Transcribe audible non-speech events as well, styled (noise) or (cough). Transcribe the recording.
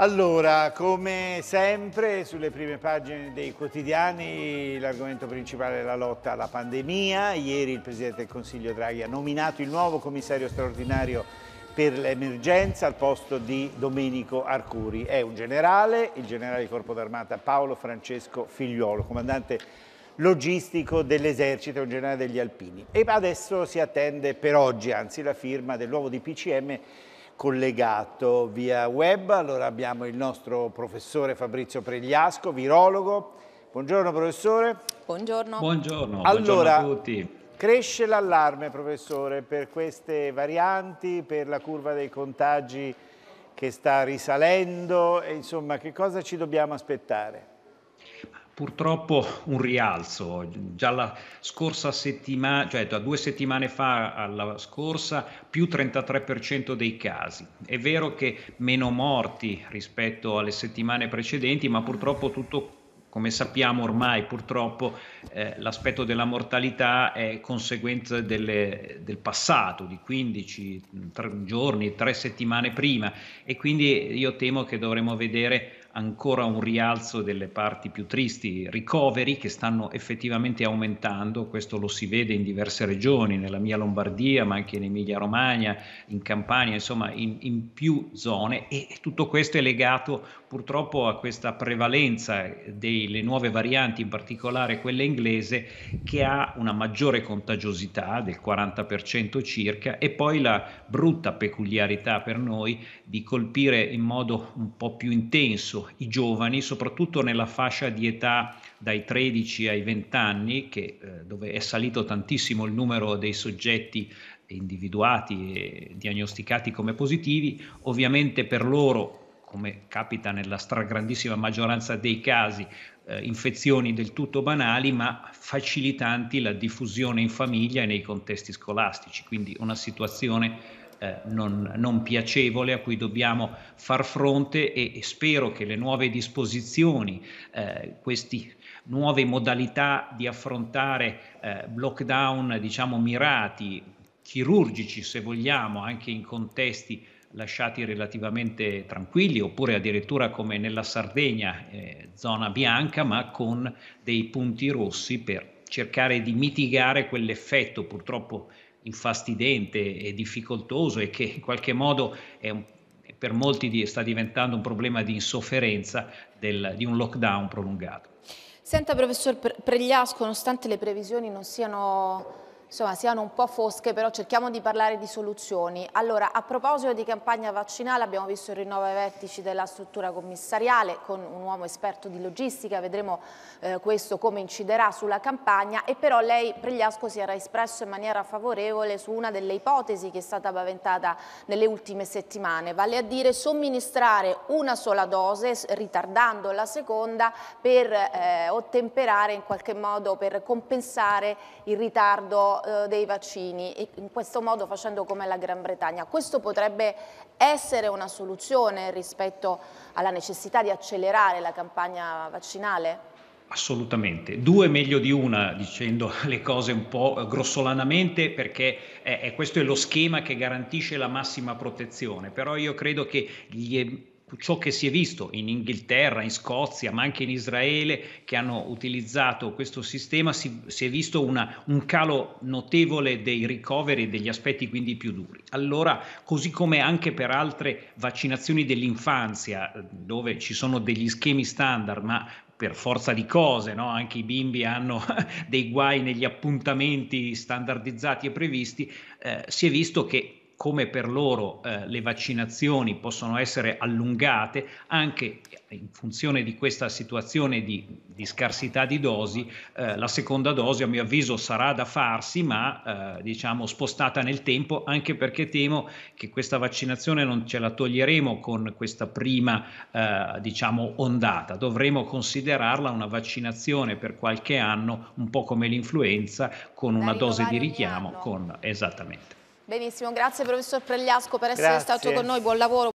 Allora, come sempre, sulle prime pagine dei quotidiani l'argomento principale è la lotta alla pandemia. Ieri il Presidente del Consiglio Draghi ha nominato il nuovo commissario straordinario per l'emergenza al posto di Domenico Arcuri. È un generale, il generale di Corpo d'Armata Paolo Francesco Figliuolo, comandante logistico dell'esercito, un generale degli Alpini. E adesso si attende per oggi, anzi, la firma del nuovo DPCM collegato via web. Allora abbiamo il nostro professore Fabrizio Pregliasco, virologo. Buongiorno professore. Buongiorno. Buongiorno, allora, buongiorno a tutti. Cresce l'allarme professore per queste varianti, per la curva dei contagi che sta risalendo, insomma che cosa ci dobbiamo aspettare? purtroppo un rialzo. Già la scorsa settimana, cioè da due settimane fa alla scorsa, più 33% dei casi. È vero che meno morti rispetto alle settimane precedenti, ma purtroppo tutto come sappiamo ormai purtroppo eh, l'aspetto della mortalità è conseguenza delle, del passato, di 15 tre giorni, 3 settimane prima e quindi io temo che dovremo vedere ancora un rialzo delle parti più tristi, ricoveri che stanno effettivamente aumentando, questo lo si vede in diverse regioni, nella mia Lombardia, ma anche in Emilia Romagna, in Campania, insomma in, in più zone e tutto questo è legato purtroppo a questa prevalenza delle nuove varianti, in particolare quella inglese, che ha una maggiore contagiosità del 40% circa e poi la brutta peculiarità per noi di colpire in modo un po' più intenso i giovani, soprattutto nella fascia di età dai 13 ai 20 anni, che, eh, dove è salito tantissimo il numero dei soggetti individuati e diagnosticati come positivi, ovviamente per loro come capita nella stragrandissima maggioranza dei casi, eh, infezioni del tutto banali, ma facilitanti la diffusione in famiglia e nei contesti scolastici, quindi una situazione eh, non, non, piacevole a cui dobbiamo far fronte e, e spero che le nuove disposizioni, eh, queste nuove modalità di affrontare eh, lockdown diciamo mirati, chirurgici se vogliamo, anche in contesti lasciati relativamente tranquilli oppure addirittura come nella Sardegna, eh, zona bianca, ma con dei punti rossi per cercare di mitigare quell'effetto purtroppo infastidente e difficoltoso e che in qualche modo un, per molti di, sta diventando un problema di insofferenza del, di un lockdown prolungato. Senta professor Pregliasco, nonostante le previsioni non siano insomma, siano un po' fosche, però cerchiamo di parlare di soluzioni. Allora, a proposito di campagna vaccinale, abbiamo visto il rinnovo ai vertici della struttura commissariale con un uomo esperto di logistica, vedremo eh, questo come inciderà sulla campagna e però lei, Pregliasco, si era espresso in maniera favorevole su una delle ipotesi che è stata paventata nelle ultime settimane, vale a dire somministrare una sola dose, ritardando la seconda, per eh, ottemperare in qualche modo, per compensare il ritardo eh, dei vaccini, in questo modo facendo come la Gran Bretagna. Questo potrebbe essere una soluzione rispetto alla necessità di accelerare la campagna vaccinale? Assolutamente, due meglio di una, dicendo (laughs) le cose un po' grossolanamente, perché eh, questo è lo schema che garantisce la massima protezione, però io credo che gli ciò che si è visto in Inghilterra, in Scozia, ma anche in Israele, che hanno utilizzato questo sistema, si, si è visto una, un calo notevole dei ricoveri e degli aspetti quindi più duri. Allora, così come anche per altre vaccinazioni dell'infanzia, dove ci sono degli schemi standard, ma per forza di cose, no? anche i bimbi hanno (laughs) dei guai negli appuntamenti standardizzati e previsti, eh, si è visto che come per loro eh, le vaccinazioni possono essere allungate, anche in funzione di questa situazione di, di scarsità di dosi, eh, la seconda dose a mio avviso sarà da farsi, ma eh, diciamo spostata nel tempo, anche perché temo che questa vaccinazione non ce la toglieremo con questa prima eh, diciamo ondata, dovremo considerarla una vaccinazione per qualche anno, un po' come l'influenza, con una dose di richiamo, con esattamente. Benissimo, grazie professor Pregliasco per essere grazie. stato con noi, buon lavoro.